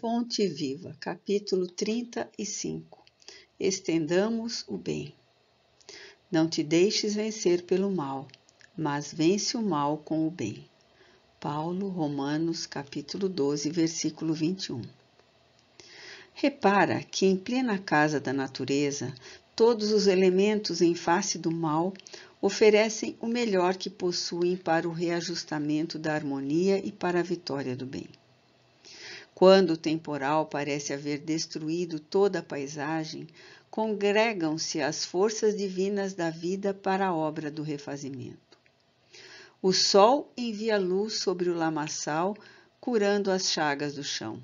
Fonte Viva, capítulo 35 Estendamos o bem. Não te deixes vencer pelo mal, mas vence o mal com o bem. Paulo, Romanos, capítulo 12, versículo 21. Repara que em plena casa da natureza, todos os elementos em face do mal oferecem o melhor que possuem para o reajustamento da harmonia e para a vitória do bem. Quando o temporal parece haver destruído toda a paisagem, congregam-se as forças divinas da vida para a obra do refazimento. O sol envia luz sobre o lamaçal, curando as chagas do chão.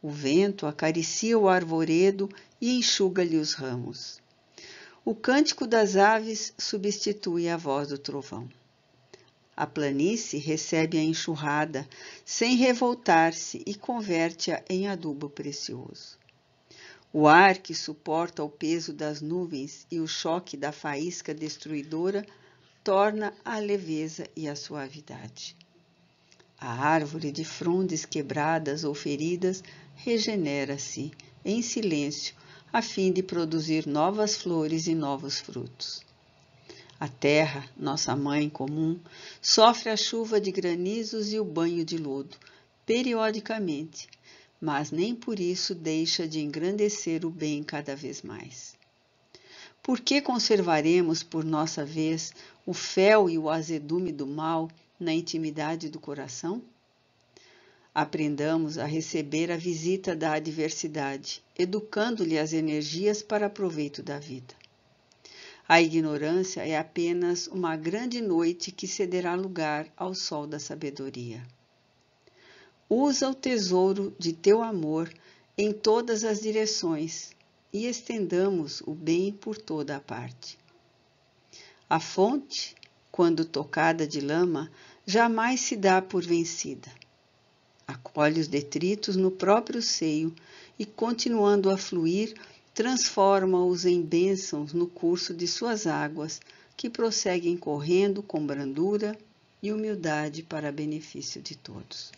O vento acaricia o arvoredo e enxuga-lhe os ramos. O cântico das aves substitui a voz do trovão. A planície recebe a enxurrada sem revoltar-se e converte-a em adubo precioso. O ar que suporta o peso das nuvens e o choque da faísca destruidora torna a leveza e a suavidade. A árvore de frondes quebradas ou feridas regenera-se em silêncio a fim de produzir novas flores e novos frutos. A terra, nossa mãe comum, sofre a chuva de granizos e o banho de lodo, periodicamente, mas nem por isso deixa de engrandecer o bem cada vez mais. Por que conservaremos, por nossa vez, o fel e o azedume do mal na intimidade do coração? Aprendamos a receber a visita da adversidade, educando-lhe as energias para proveito da vida. A ignorância é apenas uma grande noite que cederá lugar ao sol da sabedoria. Usa o tesouro de teu amor em todas as direções e estendamos o bem por toda a parte. A fonte, quando tocada de lama, jamais se dá por vencida. Acolhe os detritos no próprio seio e, continuando a fluir, transforma-os em bênçãos no curso de suas águas, que prosseguem correndo com brandura e humildade para benefício de todos.